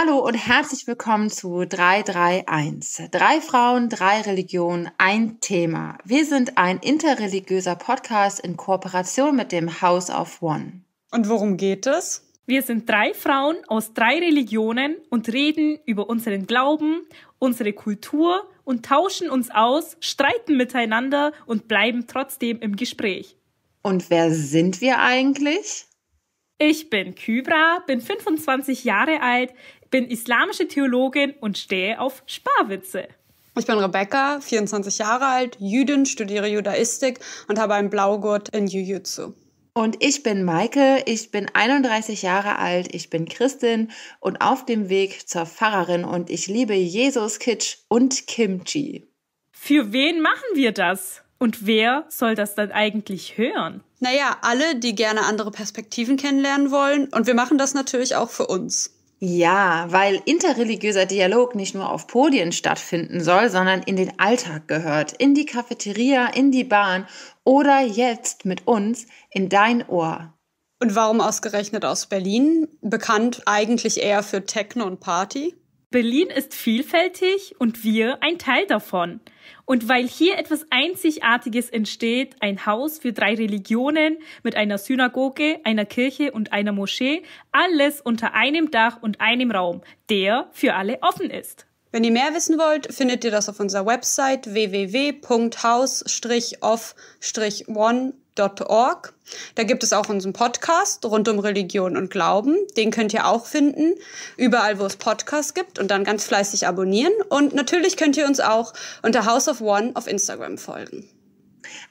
Hallo und herzlich willkommen zu 331. Drei Frauen, drei Religionen, ein Thema. Wir sind ein interreligiöser Podcast in Kooperation mit dem House of One. Und worum geht es? Wir sind drei Frauen aus drei Religionen und reden über unseren Glauben, unsere Kultur und tauschen uns aus, streiten miteinander und bleiben trotzdem im Gespräch. Und wer sind wir eigentlich? Ich bin Kybra, bin 25 Jahre alt, bin islamische Theologin und stehe auf Sparwitze. Ich bin Rebecca, 24 Jahre alt, Jüdin, studiere Judaistik und habe einen Blaugurt in Jiu-Jitsu. Und ich bin Maike, ich bin 31 Jahre alt, ich bin Christin und auf dem Weg zur Pfarrerin und ich liebe Jesus Kitsch und Kimchi. Für wen machen wir das? Und wer soll das dann eigentlich hören? Naja, alle, die gerne andere Perspektiven kennenlernen wollen. Und wir machen das natürlich auch für uns. Ja, weil interreligiöser Dialog nicht nur auf Podien stattfinden soll, sondern in den Alltag gehört, in die Cafeteria, in die Bahn oder jetzt mit uns in dein Ohr. Und warum ausgerechnet aus Berlin? Bekannt eigentlich eher für Techno und Party? Berlin ist vielfältig und wir ein Teil davon. Und weil hier etwas Einzigartiges entsteht, ein Haus für drei Religionen mit einer Synagoge, einer Kirche und einer Moschee, alles unter einem Dach und einem Raum, der für alle offen ist. Wenn ihr mehr wissen wollt, findet ihr das auf unserer Website www.haus-off-one.com www.religionsweg.org. Da gibt es auch unseren Podcast rund um Religion und Glauben. Den könnt ihr auch finden, überall, wo es Podcasts gibt und dann ganz fleißig abonnieren. Und natürlich könnt ihr uns auch unter House of One auf Instagram folgen.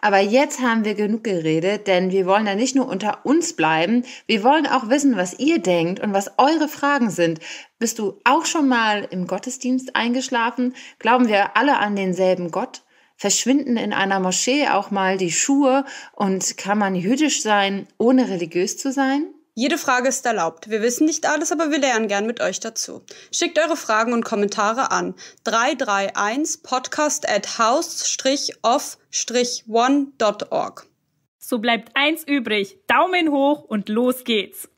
Aber jetzt haben wir genug geredet, denn wir wollen ja nicht nur unter uns bleiben, wir wollen auch wissen, was ihr denkt und was eure Fragen sind. Bist du auch schon mal im Gottesdienst eingeschlafen? Glauben wir alle an denselben Gott? verschwinden in einer Moschee auch mal die Schuhe und kann man jüdisch sein, ohne religiös zu sein? Jede Frage ist erlaubt. Wir wissen nicht alles, aber wir lernen gern mit euch dazu. Schickt eure Fragen und Kommentare an 331 podcast at house-off-one.org. So bleibt eins übrig. Daumen hoch und los geht's.